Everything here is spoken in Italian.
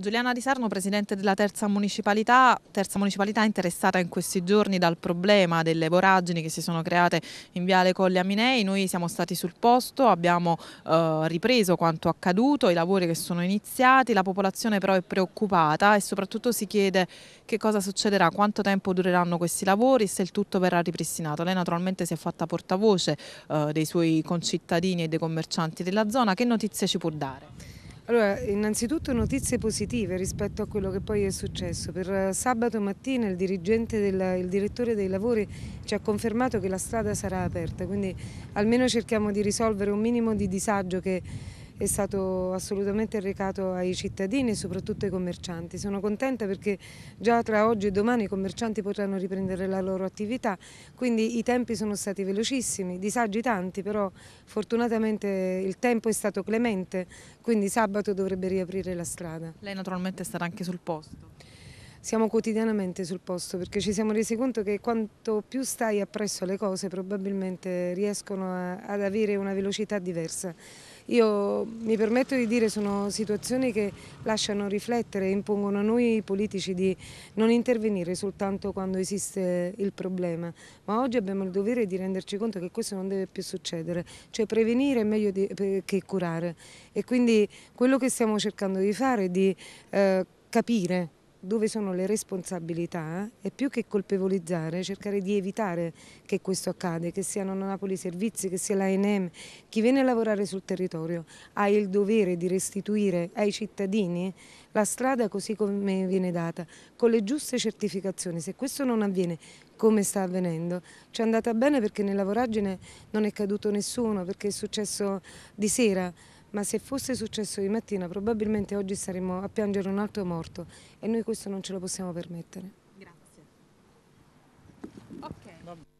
Giuliana Di Sarno, presidente della terza municipalità, terza municipalità interessata in questi giorni dal problema delle voragini che si sono create in Viale Colle Aminei. Noi siamo stati sul posto, abbiamo eh, ripreso quanto accaduto, i lavori che sono iniziati, la popolazione però è preoccupata e soprattutto si chiede che cosa succederà, quanto tempo dureranno questi lavori, se il tutto verrà ripristinato. Lei naturalmente si è fatta portavoce eh, dei suoi concittadini e dei commercianti della zona, che notizie ci può dare? Allora, innanzitutto notizie positive rispetto a quello che poi è successo. Per eh, sabato mattina il, della, il, direttore dei lavori ci ha confermato che la strada sarà aperta, quindi almeno cerchiamo di risolvere un minimo di disagio che è stato assolutamente recato ai cittadini e soprattutto ai commercianti. Sono contenta perché già tra oggi e domani i commercianti potranno riprendere la loro attività, quindi i tempi sono stati velocissimi, disagi tanti, però fortunatamente il tempo è stato clemente, quindi sabato dovrebbe riaprire la strada. Lei naturalmente starà anche sul posto? siamo quotidianamente sul posto perché ci siamo resi conto che quanto più stai appresso alle cose probabilmente riescono a, ad avere una velocità diversa. Io mi permetto di dire che sono situazioni che lasciano riflettere e impongono a noi politici di non intervenire soltanto quando esiste il problema, ma oggi abbiamo il dovere di renderci conto che questo non deve più succedere, cioè prevenire è meglio di, eh, che curare e quindi quello che stiamo cercando di fare è di eh, capire dove sono le responsabilità e più che colpevolizzare cercare di evitare che questo accade, che siano Napoli Servizi, che sia l'ANM, chi viene a lavorare sul territorio ha il dovere di restituire ai cittadini la strada così come viene data, con le giuste certificazioni. Se questo non avviene, come sta avvenendo, ci è andata bene perché nella voragine non è caduto nessuno, perché è successo di sera, ma se fosse successo di mattina probabilmente oggi saremmo a piangere un altro morto e noi questo non ce lo possiamo permettere. Grazie. Okay.